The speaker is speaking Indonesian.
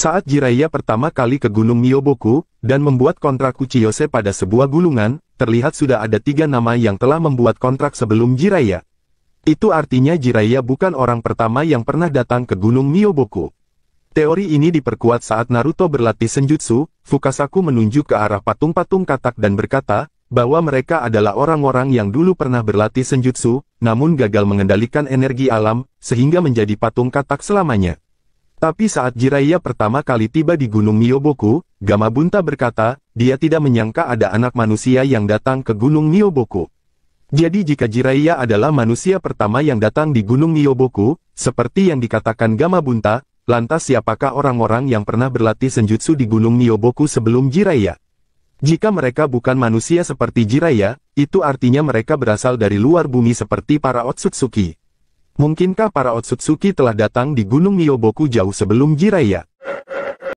Saat Jiraiya pertama kali ke Gunung Mioboku, dan membuat kontrak Uchiyose pada sebuah gulungan, terlihat sudah ada tiga nama yang telah membuat kontrak sebelum Jiraiya. Itu artinya Jiraiya bukan orang pertama yang pernah datang ke Gunung Mioboku. Teori ini diperkuat saat Naruto berlatih senjutsu, Fukasaku menunjuk ke arah patung-patung katak dan berkata, bahwa mereka adalah orang-orang yang dulu pernah berlatih senjutsu, namun gagal mengendalikan energi alam, sehingga menjadi patung katak selamanya. Tapi saat Jiraiya pertama kali tiba di Gunung Mioboku, Gamabunta berkata, dia tidak menyangka ada anak manusia yang datang ke Gunung Mioboku. Jadi jika Jiraiya adalah manusia pertama yang datang di Gunung Mioboku, seperti yang dikatakan Gamabunta, lantas siapakah orang-orang yang pernah berlatih senjutsu di Gunung Mioboku sebelum Jiraiya? Jika mereka bukan manusia seperti Jiraiya, itu artinya mereka berasal dari luar bumi seperti para Otsutsuki. Mungkinkah para Otsutsuki telah datang di Gunung Miyoboku jauh sebelum Jiraiya?